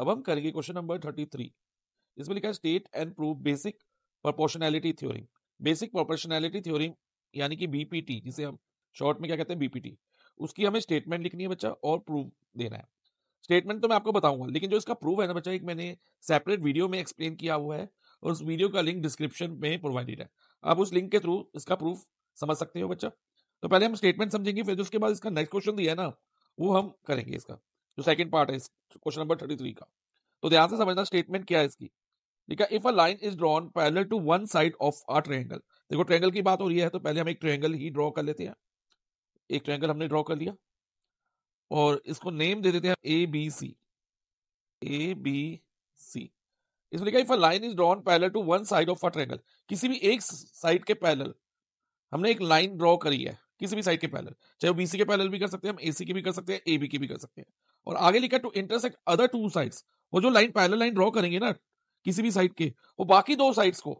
अब हम करेंगे क्वेश्चन नंबर थर्टी थ्री इसमें लिखा है state and prove basic proportionality theory basic proportionality theory यानी कि बीपीटी जिसे हम शॉर्ट में क्या कहते हैं बीपीटी उसकी हमें स्टेटमेंट लिखनी है बच्चा और प्रूव देना है स्टेटमेंट तो मैं आपको बताऊंगा लेकिन जो इसका प्रूफ है ना बच्चा एक मैंने सेपरेट वीडियो में एक्सप्लेन किया हुआ है और उस वीडियो का लिंक डिस्क्रिप्शन में प्रोवाइडेड है आप उस लिंक के थ्रू इसका प्रूफ समझ सकते हो बच्चा तो पहले हम स्टेटमेंट समझेंगे फिर उसके बाद इसका नेक्स्ट क्वेश्चन दिया है ना वो हम करेंगे इसका जो सेकंड पार्ट है इस क्वेश्चन नंबर थर्टी थ्री का तो ध्यान से समझना स्टेटमेंट क्या है इसकी ठीक है if a line is drawn parallel to one side of a triangle देखो ट्रायंगल की बात हो रही है तो पहले हम एक ट्रायंगल ही ड्रॉ कर लेते हैं एक ट्रायंगल हमने ड्रॉ कर लिया और इसको नेम दे देते हैं A B C A B C इसमें लिखा if a line is drawn parallel to one side of a triangle किसी भी एक साइड के पैरल हमने एक लाइन ड्रॉ करी है किसी भी साइड के पैरल चाहे वो बीसी के पैरल भी कर सकते हैं हम एसी की भी कर सकते हैं एबी बी की भी कर सकते हैं और आगे लिखा to intersect other two sides वो जो लाइन पैरल लाइन ड्रॉ करेंगे ना किसी भी साइड के वो बाकी दो साइड्स को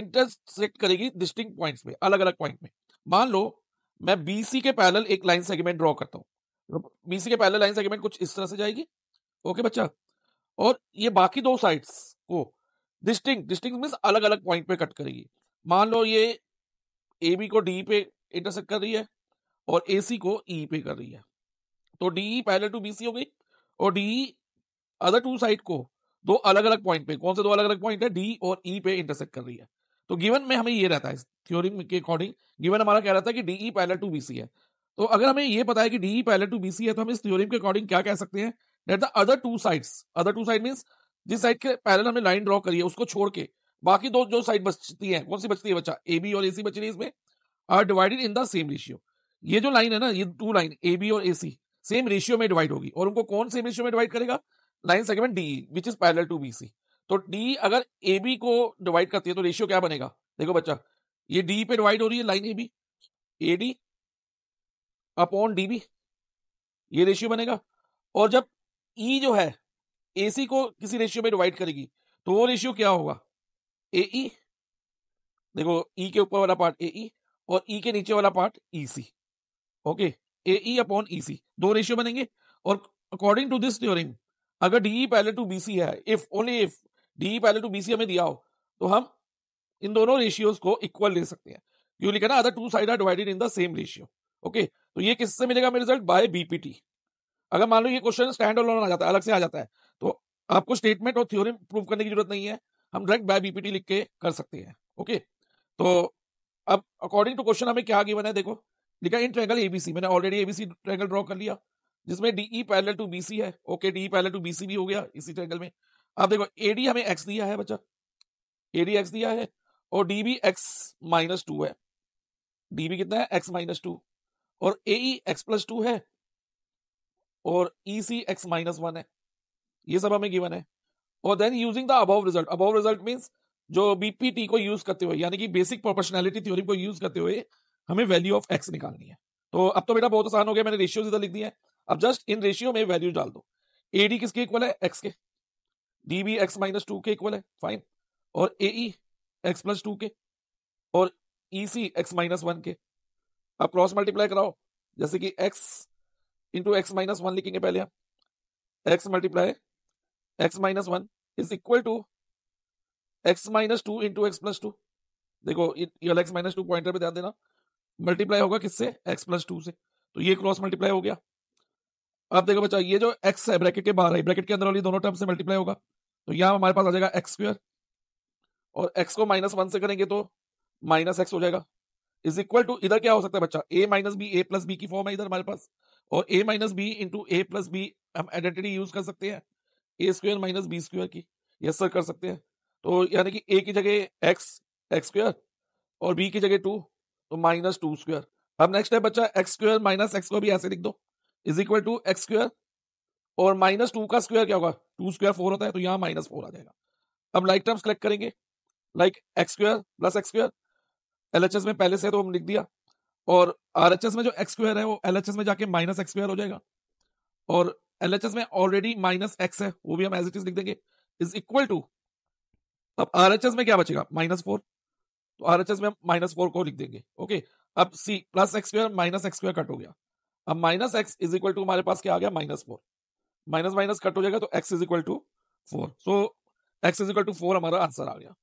इंटरसेक्ट करेगी डिस्टिंग पॉइंट्स में अलग अलग पॉइंट में मान लो मैं बीसी के पैरल एक लाइन सेगमेंट ड्रॉ करता हूँ बीसी मतलब के पैरल लाइन सेगमेंट कुछ इस तरह से जाएगी ओके बच्चा और ये बाकी दो साइड्स को डिस्टिंग डिस्टिंग मीन अलग अलग पॉइंट पे कट करेगी मान लो ये ए बी को डी पे इंटरसेक्ट कर रही है और ए सी को ई e पे कर रही है तो डी पहले टू बी सी हो गई और डी अदर टू साइड को दो अलग अलग पॉइंट पे कौन से दो अलग अलग पॉइंट है डी और ई e पे इंटरसेक्ट कर रही है तो गिवन में हमें ये रहता है थ्योरी के अकॉर्डिंग गिवन हमारा कह रहा था कि DE parallel to B C है तो अगर हमें ये पता है कि DE parallel to B C है तो हम इस थ्योरी के अकॉर्डिंग क्या कह सकते हैं that the other two side other two side mean जिस साइड के पैरेलल हमने लाइन ड्रॉ करी है उसको छोड़ के बाकी दो जो साइड बचती है कौन सी बचती है बच्चा ए बी और ए सी बच रही है इसमें are divided in the same ratio ये जो लाइन है ना ये टू लाइन ए बी और ए सी सेम रेशियो में डिवाइड होगी और उनको कौन सेम रेशियो में डिवाइड करेगा line segment D which is parallel to B C तो डी अगर ए बी को डिवाइड करती है तो रेशियो क्या बनेगा देखो बच्चा ये डी पे डिवाइड हो रही है line A B A D upon D B ये रेशियो बनेगा और जब ई e जो है ए सी को किसी रेशियो में डिवाइड करेगी तो वो रेशियो क्या होगा ए ई e, देखो ई e के ऊपर वाला पार्ट ए ई और ई e के नीचे वाला part E C okay A E upon E C दो रेशियो बनेंगे और अकॉर्डिंग टू दिस थ्योरम अगर DE e parallel to B C है if only if DE parallel to B C हमें दिया हो तो हम इन दोनों रेशियोज को इक्वल ले सकते हैं क्यों लिखा ना other two side are divided in the same ratio okay तो ये किससे मिलेगा मेरे रिजल्ट बाय बीपीटी अगर मान लो ये क्वेश्चन स्टैंड ऑन आ जाता है अलग से आ जाता है तो आपको स्टेटमेंट और थ्योरम प्रूव करने की जरूरत नहीं है हम डायरेक्ट बाय बीपीटी लिख के कर सकते हैं ओके तो अब अकॉर्डिंग टू क्वेश्चन हमें क्या गिवन है देखो लिखा इन ट्रैंगल एबीसी मैंने ऑलरेडी एबीसी ट्रैंगल ड्रॉ कर लिया जिसमें डीई पैरेलल टू बीसी है okay D parallel to BC भी हो गया इसी ट्रैंगल में अब देखो एडी हमें एक्स दिया है बच्चा एडी एक्स दिया है और D B X minus two है डी बी कितना है एक्स माइनस टू और एई एक्स प्लस टू है और E C X minus one है ये सब हमें गिवन है और then using the above result above result means जो बीपीटी को यूज करते हुए यानी कि बेसिक प्रोपोर्शनैलिटी थ्योरी को यूज करते हुए हमें वैल्यू ऑफ एक्स निकालनी है तो अब तो बेटा बहुत आसान हो गया मैंने रेशियो इधर लिख दिया है अब जस्ट इन रेशियो में वैल्यू डाल दो ए डी किसके इक्वल है एक्स के D B X minus two के इक्वल है फाइन और A E X plus two के और E C X minus one के अब क्रॉस मल्टीप्लाई कराओ जैसे कि X into X minus one लिखेंगे पहले आप X multiply X minus one is equal to X minus two into X plus to देखो ये एक्स माइनस टू पॉइंटर पे ध्यान देना मल्टीप्लाई होगा किससे एक्स प्लस टू से तो ये क्रॉस मल्टीप्लाई हो गया अब देखो बच्चा ये जो एक्स है ब्रैकेट के बाहर है ब्रैकेट के अंदर वाली दोनों टर्म से मल्टीप्लाई होगा तो यहाँ हमारे पास आ जाएगा एक्स स्क्र और एक्स को माइनस वन से करेंगे तो माइनस एक्स हो जाएगा इज इक्वल टू इधर क्या हो सकता है बच्चा A minus B A plus B की फॉर्म है इधर हमारे पास और A minus B into A plus B हम आइडेंटिटी यूज कर सकते हैं A square minus B square की यस सर कर सकते हैं तो यानी कि ए की जगह एक्स एक्स स्क्वायर और बी की जगह टू तो माइनस टू स्क्वायर अब नेक्स्ट है बच्चा एक्स स्क्वायर माइनस एक्स को भी ऐसे लिख दो is equal to X square और माइनस टू का स्क्वायर क्या होगा टू स्क्वायर फोर होता है तो यहाँ माइनस फोर आ जाएगा अब लाइक टर्म्स कलेक्ट करेंगे like X square plus X square L H S में पहले से तो हम लिख दिया और आर एच एस में जो एक्स स्क्र है वो एल एच एस में जाके माइनस एक्स स्क्र हो जाएगा और एल एच एस में ऑलरेडी माइनस एक्स है वो भी हम एज इट इज लिख देंगे इज इक्वल टू अब आर एच एस में क्या बचेगा माइनस फोर तो आर एच एस में हम माइनस फोर को लिख देंगे ओके अब see plus X square minus X square cut हो गया अब minus X is equal to हमारे पास क्या आ गया minus four minus minus cut हो जाएगा तो X is equal to four so X is equal to four हमारा आंसर आ गया